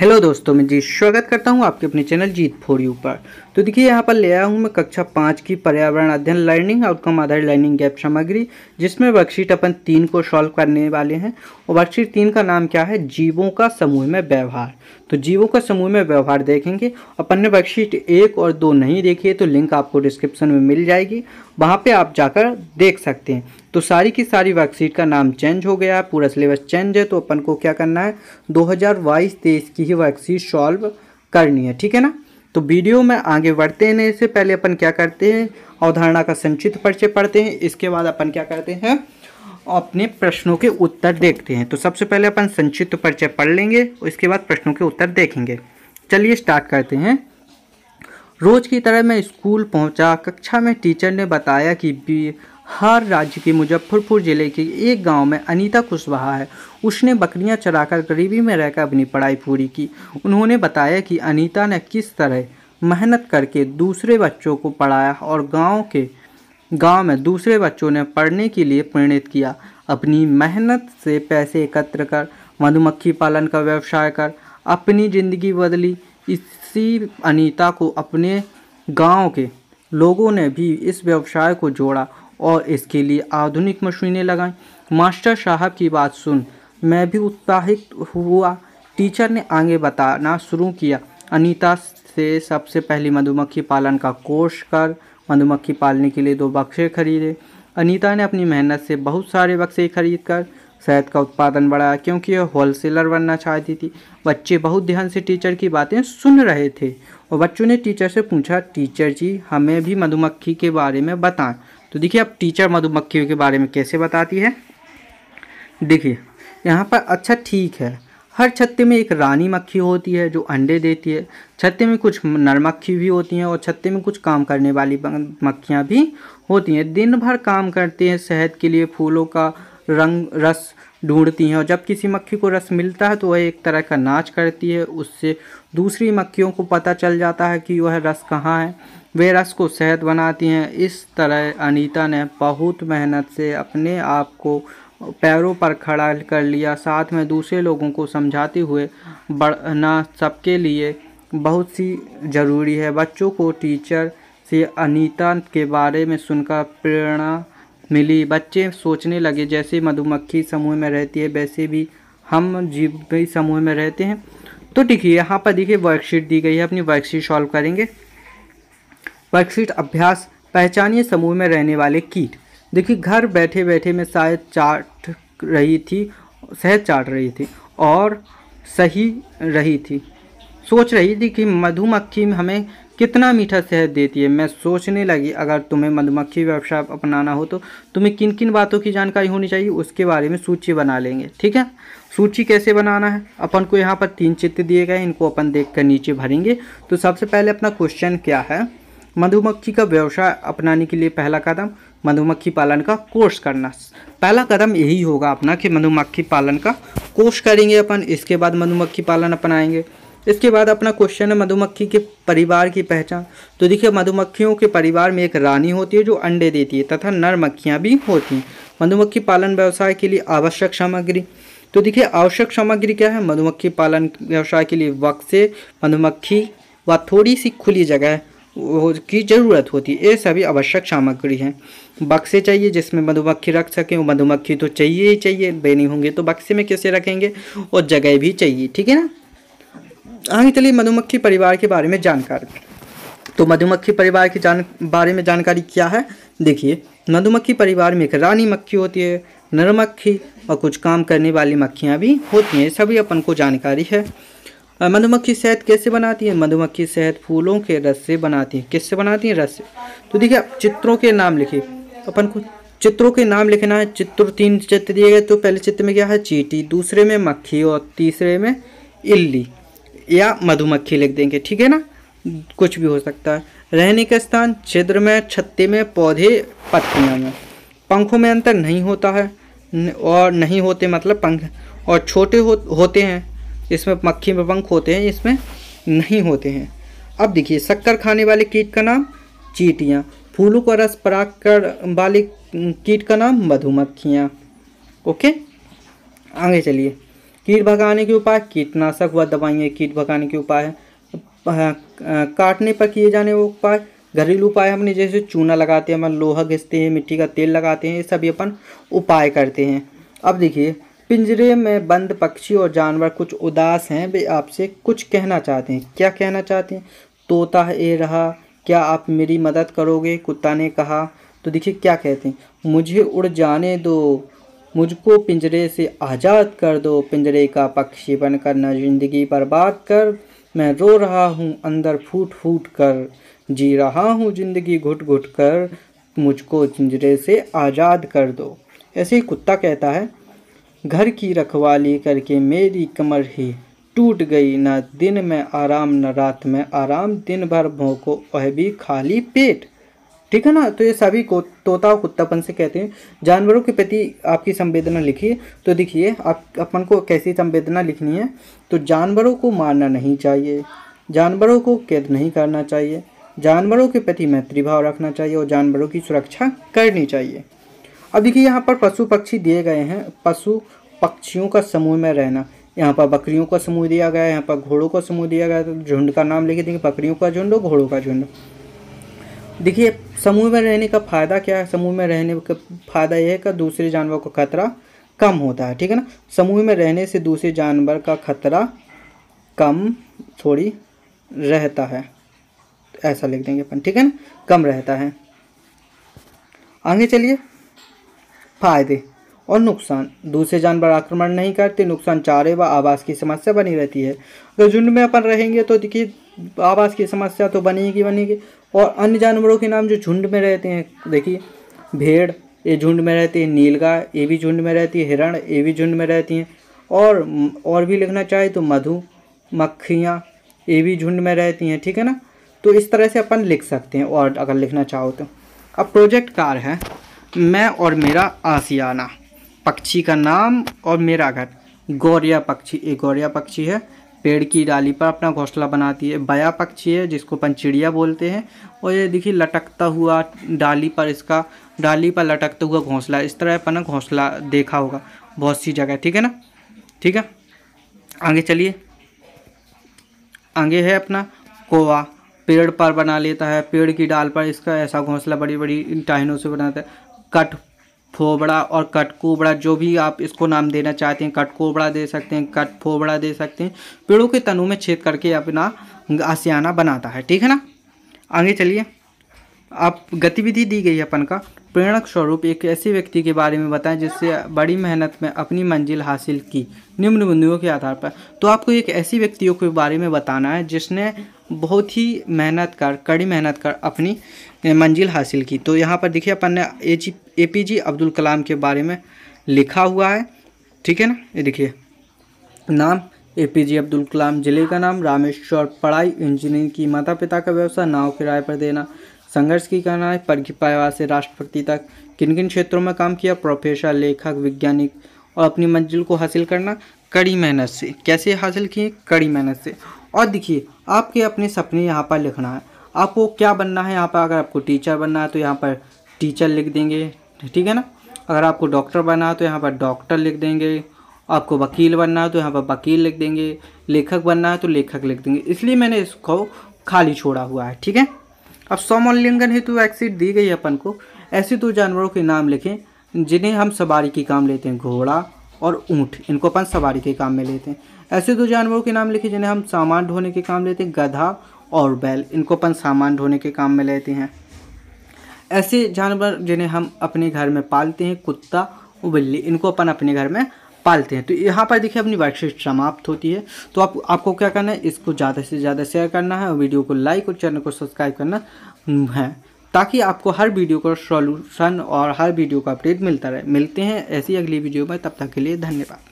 hello दोस्तों मैं जी स्वागत करता हूं आपके अपने चैनल जीत फोर यू पर तो देखिए यहां पर ले आया हूं मैं कक्षा पाँच की पर्यावरण अध्ययन लर्निंग आउटकम आधारित लर्निंग गैप सामग्री जिसमें वर्कशीट अपन तीन को सॉल्व करने वाले हैं और वर्कशीट तीन का नाम क्या है जीवों का समूह में व्यवहार तो जीवों का समूह में व्यवहार देखेंगे और पन्ने वर्कशीट एक और दो नहीं देखिए तो लिंक आपको डिस्क्रिप्शन में मिल जाएगी वहाँ पे आप जाकर देख सकते हैं तो सारी की सारी वर्कशीट का नाम चेंज हो गया है पूरा सिलेबस चेंज है तो अपन को क्या करना है दो हज़ार की ही वर्कशीट सॉल्व करनी है ठीक है ना तो वीडियो में आगे बढ़ते हैं इससे पहले अपन क्या करते हैं अवधारणा का संचित परिचय पढ़ते हैं इसके बाद अपन क्या करते हैं अपने प्रश्नों के उत्तर देखते हैं तो सबसे पहले अपन संक्षिप्त परिचय पढ़ लेंगे और इसके बाद प्रश्नों के उत्तर देखेंगे चलिए स्टार्ट करते हैं रोज़ की तरह मैं स्कूल पहुंचा कक्षा में टीचर ने बताया कि बिहार राज्य के मुजफ्फरपुर ज़िले के एक गांव में अनीता कुशवाहा है उसने बकरियां चराकर गरीबी में रहकर अपनी पढ़ाई पूरी की उन्होंने बताया कि अनीता ने किस तरह मेहनत करके दूसरे बच्चों को पढ़ाया और गांव के गांव में दूसरे बच्चों ने पढ़ने के लिए प्रेरित किया अपनी मेहनत से पैसे एकत्र कर मधुमक्खी पालन का व्यवसाय कर अपनी ज़िंदगी बदली इसी अनीता को अपने गांव के लोगों ने भी इस व्यवसाय को जोड़ा और इसके लिए आधुनिक मशीनें लगाई मास्टर साहब की बात सुन मैं भी उत्साहित हुआ टीचर ने आगे बताना शुरू किया अनीता से सबसे पहले मधुमक्खी पालन का कोर्स कर मधुमक्खी पालने के लिए दो बक्से खरीदे अनीता ने अपनी मेहनत से बहुत सारे बक्से खरीद कर शहद का उत्पादन बढ़ाया क्योंकि वह होलसेलर बनना चाहती थी बच्चे बहुत ध्यान से टीचर की बातें सुन रहे थे और बच्चों ने टीचर से पूछा टीचर जी हमें भी मधुमक्खी के बारे में बताएं तो देखिए अब टीचर मधुमक्खियों के बारे में कैसे बताती है देखिए यहाँ पर अच्छा ठीक है हर छत्ते में एक रानी मक्खी होती है जो अंडे देती है छत्ते में कुछ नर मक्खी भी होती हैं और छत्ते में कुछ काम करने वाली मक्खियाँ भी होती हैं दिन भर काम करते हैं सेहत के लिए फूलों का रंग रस ढूंढती हैं और जब किसी मक्खी को रस मिलता है तो वह एक तरह का नाच करती है उससे दूसरी मक्खियों को पता चल जाता है कि वह रस कहाँ है वे रस को शहद बनाती हैं इस तरह अनीता ने बहुत मेहनत से अपने आप को पैरों पर खड़ा कर लिया साथ में दूसरे लोगों को समझाते हुए बढ़ना सबके लिए बहुत सी ज़रूरी है बच्चों को टीचर से अनीता के बारे में सुनकर प्रेरणा मिली बच्चे सोचने लगे जैसे मधुमक्खी समूह में रहती है वैसे भी हम जीव भी समूह में रहते हैं तो देखिए यहाँ पर देखिए वर्कशीट दी गई है अपनी वर्कशीट सॉल्व करेंगे वर्कशीट अभ्यास पहचानिए समूह में रहने वाले कीट देखिए घर बैठे बैठे मैं शायद चाट रही थी शहद चाट रही थी और सही रही थी सोच रही थी कि मधुमक्खी हमें कितना मीठा शहद देती है मैं सोचने लगी अगर तुम्हें मधुमक्खी व्यवसाय अपनाना हो तो तुम्हें किन किन बातों की जानकारी होनी चाहिए उसके बारे में सूची बना लेंगे ठीक है सूची कैसे बनाना है अपन को यहाँ पर तीन चित्र दिए गए इनको अपन देख कर नीचे भरेंगे तो सबसे पहले अपना क्वेश्चन क्या है मधुमक्खी का व्यवसाय अपनाने के लिए पहला कदम मधुमक्खी पालन का कोर्स करना पहला कदम यही होगा अपना कि मधुमक्खी पालन का कोर्स करेंगे अपन इसके बाद मधुमक्खी पालन अपनाएंगे इसके बाद अपना क्वेश्चन है मधुमक्खी के परिवार की पहचान तो देखिए मधुमक्खियों के परिवार में एक रानी होती है जो अंडे देती है तथा नर मक्खियाँ भी होती हैं मधुमक्खी पालन व्यवसाय के लिए आवश्यक सामग्री तो देखिए आवश्यक सामग्री क्या है मधुमक्खी पालन व्यवसाय के लिए वक्से मधुमक्खी व थोड़ी सी खुली जगह की ज़रूरत होती है ये सभी आवश्यक सामग्री हैं बक्से चाहिए जिसमें मधुमक्खी रख सकें मधुमक्खी तो चाहिए ही चाहिए बेनी होंगे तो बक्से में कैसे रखेंगे और जगह भी चाहिए ठीक है ना आगे चलिए मधुमक्खी परिवार के बारे में जानकारी तो मधुमक्खी परिवार के जान बारे में जानकारी क्या है देखिए मधुमक्खी परिवार में एक रानी मक्खी होती है नरमक्खी और कुछ काम करने वाली मक्खियाँ भी होती हैं सभी अपन को जानकारी है मधुमक्खी शहद कैसे बनाती है मधुमक्खी शहद फूलों के रस से बनाती है किससे बनाती है रस से तो देखिए आप चित्रों के नाम लिखिए अपन को चित्रों के नाम लिखना है चित्र तीन चित्र दिए गए तो पहले चित्र में क्या है चीटी दूसरे में मक्खी और तीसरे में इल्ली या मधुमक्खी लिख देंगे ठीक है ना कुछ भी हो सकता है रहने का स्थान छिद्र में छत्ते में पौधे पत्तियाँ में पंखों में अंतर नहीं होता है और नहीं होते मतलब पंख और छोटे हो, होते हैं इसमें मक्खी में पंख होते हैं इसमें नहीं होते हैं अब देखिए शक्कर खाने वाले कीट का नाम चीटियाँ फूलों का रस पराग कर वाले कीट का नाम मधुमक्खियाँ ओके आगे चलिए कीट भगाने के उपाय कीटनाशक व दवाइयाँ कीट भगाने के उपाय है काटने पर किए जाने वो उपाय घरेलू उपाय हमने जैसे चूना लगाते हैं हम लोहा घिसते हैं मिट्टी का तेल लगाते हैं ये सभी अपन उपाय करते हैं अब देखिए पिंजरे में बंद पक्षी और जानवर कुछ उदास हैं वे आपसे कुछ कहना चाहते हैं क्या कहना चाहते हैं तोता ए रहा क्या आप मेरी मदद करोगे कुत्ता ने कहा तो देखिए क्या कहते हैं मुझे उड़ जाने दो मुझको पिंजरे से आज़ाद कर दो पिंजरे का पक्षी बनकर न जिंदगी बर्बाद कर मैं रो रहा हूँ अंदर फूट फूट कर जी रहा हूँ ज़िंदगी घुट घुट कर मुझको पिंजरे से आज़ाद कर दो ऐसे ही कुत्ता कहता है घर की रखवाली करके मेरी कमर ही टूट गई न दिन में आराम न रात में आराम दिन भर भोंको वह भी खाली पेट ठीक है ना तो ये सभी को तोता और कुत्तापन से कहते हैं जानवरों के प्रति आपकी संवेदना लिखिए तो देखिए आप अपन को कैसी संवेदना लिखनी है तो जानवरों को मारना नहीं चाहिए जानवरों को कैद नहीं करना चाहिए जानवरों के प्रति मैत्री भाव रखना चाहिए और जानवरों की सुरक्षा करनी चाहिए अब देखिए यहाँ पर पशु पक्षी दिए गए हैं पशु पक्षियों का समूह में रहना यहाँ पर बकरियों का समूह दिया गया है यहाँ पर घोड़ों का समूह दिया गया है झुंड का नाम लिखे देखिए बकरियों का झुंड और घोड़ों का झुंड देखिए समूह में रहने का फ़ायदा क्या है समूह में रहने का फ़ायदा यह है कि दूसरे जानवर का खतरा कम होता है ठीक है ना समूह में रहने से दूसरे जानवर का खतरा कम थोड़ी रहता है ऐसा लिख देंगे अपन ठीक है ना कम रहता है आगे चलिए फायदे और नुकसान दूसरे जानवर आक्रमण नहीं करते नुकसान चारे व आवास की समस्या बनी रहती है अगर झुंड में अपन रहेंगे तो देखिए आवास की समस्या तो बनेगी बनेगी और अन्य जानवरों के नाम जो झुंड में रहते हैं देखिए भेड़ ये झुंड में रहती है नीलगा ये भी झुंड में रहती है हिरण ये भी झुंड में रहती हैं और और भी लिखना चाहे तो मधु मक्खियाँ ये भी झुंड में रहती हैं ठीक है ना तो इस तरह से अपन लिख सकते हैं और अगर लिखना चाहो तो अब प्रोजेक्ट कार है मैं और मेरा आसियाना पक्षी का नाम और मेरा घर गौरिया पक्षी एक गौरिया पक्षी है पेड़ की डाली पर अपना घोंसला बनाती है बया पक्षी है जिसको पंचिड़िया बोलते हैं और ये देखिए लटकता हुआ डाली पर इसका डाली पर लटकता हुआ घोंसला इस तरह अपना घोंसला देखा होगा बहुत सी जगह ठीक है ना ठीक है आगे चलिए आगे है अपना कोवा पेड़ पर बना लेता है पेड़ की डाल पर इसका ऐसा घोंसला बड़ी बड़ी टाहनों से बनाता है कट फोबड़ा और कट कोबड़ा जो भी आप इसको नाम देना चाहते हैं कट कोबड़ा दे सकते हैं कट फोबड़ा दे सकते हैं पेड़ों के तनु में छेद करके अपना आसियाना बनाता है ठीक है ना आगे चलिए आप गतिविधि दी गई है अपन का प्रेरणक स्वरूप एक ऐसे व्यक्ति के बारे में बताएं जिससे बड़ी मेहनत में अपनी मंजिल हासिल की निम्न बिंदुओं के आधार पर तो आपको एक ऐसी व्यक्तियों के बारे में बताना है जिसने बहुत ही मेहनत कर कड़ी मेहनत कर अपनी मंजिल हासिल की तो यहाँ पर देखिए अपन ने ए जी ए पी अब्दुल कलाम के बारे में लिखा हुआ है ठीक है ना ये देखिए नाम ए पी जे अब्दुल कलाम जिले का नाम रामेश्वर पढ़ाई इंजीनियरिंग की माता पिता का व्यवसाय नाव किराए पर देना संघर्ष की कहना है परिवार से राष्ट्रपति तक किन किन क्षेत्रों में काम किया प्रोफेसर लेखक वैज्ञानिक और अपनी मंजिल को हासिल करना कड़ी मेहनत से कैसे हासिल किए कड़ी मेहनत से और देखिए आपके अपने सपने यहाँ पर लिखना है आपको क्या बनना है यहाँ पर अगर आपको टीचर बनना है तो यहाँ पर टीचर लिख देंगे ठीक है ना अगर आपको डॉक्टर बनना है तो यहाँ पर डॉक्टर लिख देंगे आपको वकील बनना है तो यहाँ पर वकील लिख देंगे लेखक बनना है तो लेखक लिख देंगे इसलिए मैंने इसको खाली छोड़ा हुआ है ठीक है अब स्वमोल्यांकन हेतु एक्सीट दी गई अपन को ऐसे दो जानवरों के नाम लिखें जिन्हें हम सवारी की काम लेते हैं घोड़ा और ऊँट इनको अपन सवारी के काम में लेते हैं ऐसे दो जानवरों के नाम लिखे जिन्हें हम सामान ढोने के काम लेते हैं गधा और बैल इनको अपन सामान ढोने के काम में लेते हैं ऐसे जानवर जिन्हें हम अपने घर में पालते हैं कुत्ता और बिल्ली इनको अपन अपने घर में पालते हैं तो यहाँ पर देखिए अपनी वर्कशीट समाप्त होती है तो आप आपको क्या करना है इसको ज़्यादा से ज़्यादा शेयर करना है और वीडियो को लाइक और चैनल को सब्सक्राइब करना है ताकि आपको हर वीडियो का सॉल्यूशन और हर वीडियो का अपडेट मिलता रहे मिलते हैं ऐसी अगली वीडियो में तब तक के लिए धन्यवाद